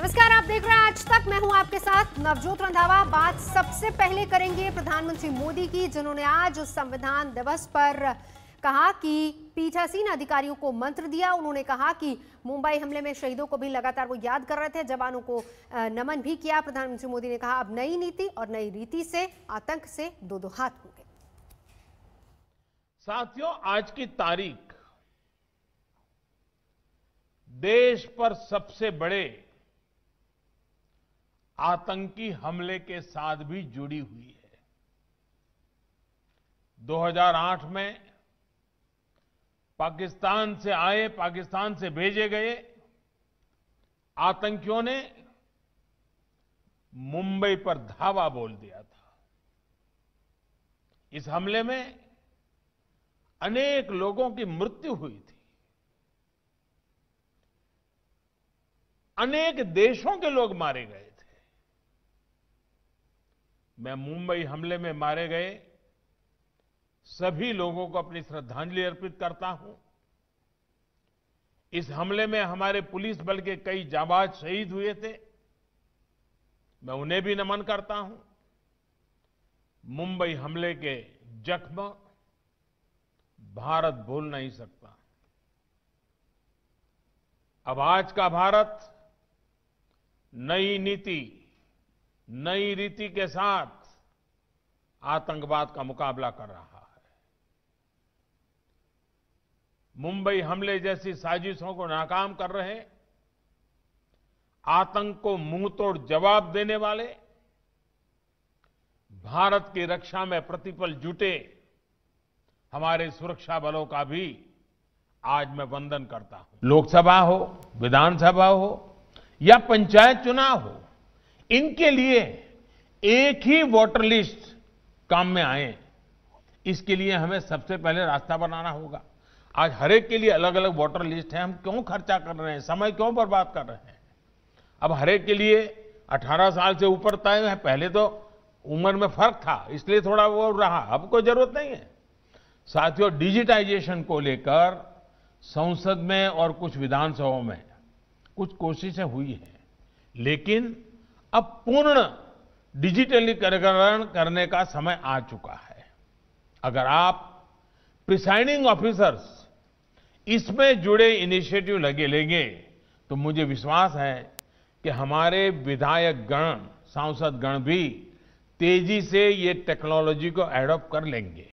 नमस्कार आप देख रहे हैं आज तक मैं हूं आपके साथ नवजोत रंधावा बात सबसे पहले करेंगे प्रधानमंत्री मोदी की जिन्होंने आज संविधान दिवस पर कहा कि पीठासीन अधिकारियों को मंत्र दिया उन्होंने कहा कि मुंबई हमले में शहीदों को भी लगातार वो याद कर रहे थे जवानों को नमन भी किया प्रधानमंत्री मोदी ने कहा अब नई नीति और नई रीति से आतंक से दो दो हाथ होंगे साथियों आज की तारीख देश पर सबसे बड़े आतंकी हमले के साथ भी जुड़ी हुई है 2008 में पाकिस्तान से आए पाकिस्तान से भेजे गए आतंकियों ने मुंबई पर धावा बोल दिया था इस हमले में अनेक लोगों की मृत्यु हुई थी अनेक देशों के लोग मारे गए मैं मुंबई हमले में मारे गए सभी लोगों को अपनी श्रद्धांजलि अर्पित करता हूं इस हमले में हमारे पुलिस बल के कई जाबाज शहीद हुए थे मैं उन्हें भी नमन करता हूं मुंबई हमले के जख्म भारत भूल नहीं सकता अब आज का भारत नई नीति नई रीति के साथ आतंकवाद का मुकाबला कर रहा है मुंबई हमले जैसी साजिशों को नाकाम कर रहे आतंक को मुंह तोड़ जवाब देने वाले भारत की रक्षा में प्रतिपल जुटे हमारे सुरक्षा बलों का भी आज मैं वंदन करता हूं लोकसभा हो विधानसभा हो या पंचायत चुनाव हो इनके लिए एक ही वोटर लिस्ट काम में आए इसके लिए हमें सबसे पहले रास्ता बनाना होगा आज हरेक के लिए अलग अलग वोटर लिस्ट है हम क्यों खर्चा कर रहे हैं समय क्यों बर्बाद कर रहे हैं अब हरेक के लिए 18 साल से ऊपर तय है पहले तो उम्र में फर्क था इसलिए थोड़ा वो रहा अब कोई जरूरत नहीं है साथियों डिजिटाइजेशन को लेकर संसद में और कुछ विधानसभाओं में कुछ कोशिशें हुई हैं लेकिन अब पूर्ण डिजिटलीकरण करने का समय आ चुका है अगर आप प्रिसाइडिंग ऑफिसर्स इसमें जुड़े इनिशिएटिव लगे लेंगे तो मुझे विश्वास है कि हमारे विधायक गण सांसद गण भी तेजी से ये टेक्नोलॉजी को एडॉप्ट कर लेंगे